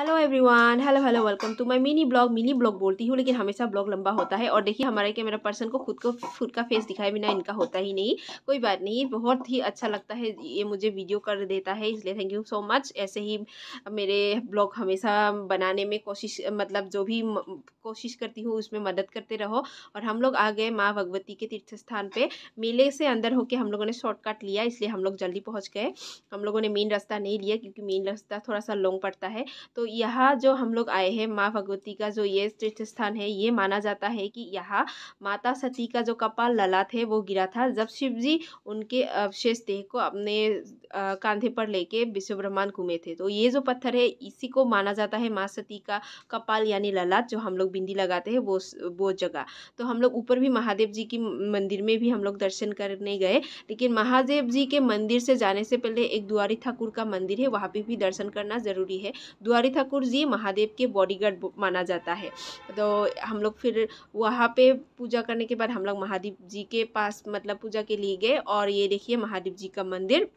hello everyone hello hello welcome to my mini blog mini blog बोलती हूँ लेकिन हमेशा ब्लॉग लंबा होता है और देखिए हमारे के मेरा पर्सन को खुद को खुद का फेस दिखाए बिना इनका होता ही नहीं कोई बात नहीं बहुत ही अच्छा लगता है ये मुझे वीडियो कर देता है इसलिए थैंक यू सो मच ऐसे ही मेरे ब्लॉग हमेशा बनाने में कोशिश मतलब जो भी कोशिश करती हूँ उसमें मदद करते रहो और हम लोग आ गए माँ भगवती के तीर्थ स्थान पर मेले से अंदर होके हम लोगों ने शॉर्टकट लिया इसलिए हम लोग जल्दी पहुँच गए हम लोगों ने मेन रास्ता नहीं लिया क्योंकि मेन रास्ता थोड़ा सा लॉन्ग पड़ता है तो यहाँ जो हम लोग आए हैं माँ भगवती का जो ये तीर्थ स्थान है ये माना जाता है कि यहाँ माता सती का जो कपाल लला थे वो गिरा था जब शिव जी उनके अवशेष देह को अपने कांधे पर लेके विश्व ब्रह्मांड घूमे थे तो ये जो पत्थर है इसी को माना जाता है माँ सती का कपाल यानी ललाट जो हम लोग बिंदी लगाते हैं वो वो जगह तो हम लोग ऊपर भी महादेव जी की मंदिर में भी हम लोग दर्शन करने गए लेकिन महादेव जी के मंदिर से जाने से पहले एक द्वारी ठाकुर का मंदिर है वहाँ पे भी दर्शन करना ज़रूरी है द्वारी ठाकुर जी महादेव के बॉडीगार्ड माना जाता है तो हम लोग फिर वहाँ पे पूजा करने के बाद हम लोग महादेव जी के पास मतलब पूजा के लिए गए और ये देखिए महादेव जी का मंदिर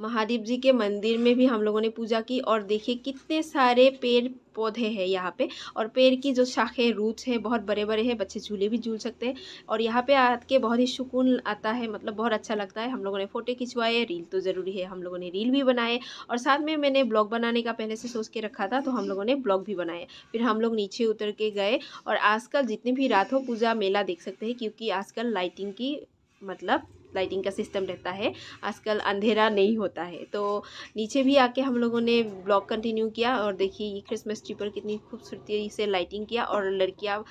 महादेव जी के मंदिर में भी हम लोगों ने पूजा की और देखिए कितने सारे पेड़ पौधे हैं यहाँ पे और पेड़ की जो शाखें रूट्स है बहुत बड़े बड़े हैं बच्चे झूले भी झूल सकते हैं और यहाँ पे आके बहुत ही सुकून आता है मतलब बहुत अच्छा लगता है हम लोगों ने फ़ोटो खिंचवाए रील तो ज़रूरी है हम लोगों ने रील भी बनाए और साथ में मैंने ब्लॉग बनाने का पहले से सोच के रखा था तो हम लोगों ने ब्लॉग भी बनाए फिर हम लोग नीचे उतर के गए और आजकल जितनी भी रात हो पूजा मेला देख सकते हैं क्योंकि आजकल लाइटिंग की मतलब लाइटिंग का सिस्टम रहता है आजकल अंधेरा नहीं होता है तो नीचे भी आके हम लोगों ने ब्लॉग कंटिन्यू किया और देखिए ये क्रिसमस ट्री पर कितनी खूबसूरती से लाइटिंग किया और लड़कियाँ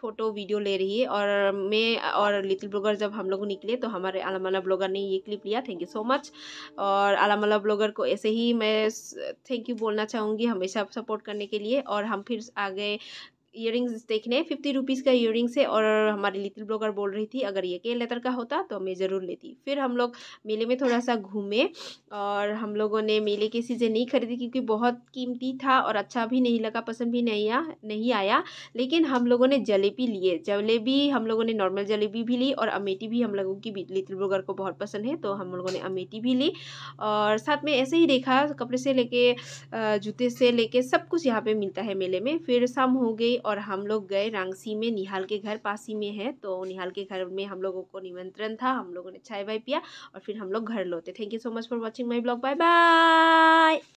फ़ोटो वीडियो ले रही है और मैं और लिटिल ब्लॉगर जब हम लोग निकले तो हमारे आलामला ब्लॉगर ने ये क्लिप लिया थैंक यू सो मच और आलमला ब्लॉगर को ऐसे ही मैं थैंक यू बोलना चाहूँगी हमेशा सपोर्ट करने के लिए और हम फिर आगे ईयरिंग्स देखने हैं फिफ्टी रुपीज़ का इयर है और हमारी लिटिल ब्लॉगर बोल रही थी अगर ये के लेतर का होता तो मैं ज़रूर लेती फिर हम लोग मेले में थोड़ा सा घूमे और हम लोगों ने मेले की चीज़ें नहीं खरीदी क्योंकि बहुत कीमती था और अच्छा भी नहीं लगा पसंद भी नहीं आ नहीं आया लेकिन हम लोगों ने जलेबी लिए जलेबी हम लोगों ने नॉर्मल जलेबी भी ली और अमेठी भी हम लोगों की लिटिल ब्लॉगर को बहुत पसंद है तो हम लोगों ने अमेठी भी ली और साथ में ऐसे ही देखा कपड़े से लेके जूते से लेके सब कुछ यहाँ पर मिलता है मेले में फिर शाम हो गई और हम लोग गए रांगसी में निहाल के घर पासी में है तो निहाल के घर में हम लोगों को निमंत्रण था हम लोगों ने चाय वाय पिया और फिर हम लोग घर लौटे thank you so much for watching my blog bye bye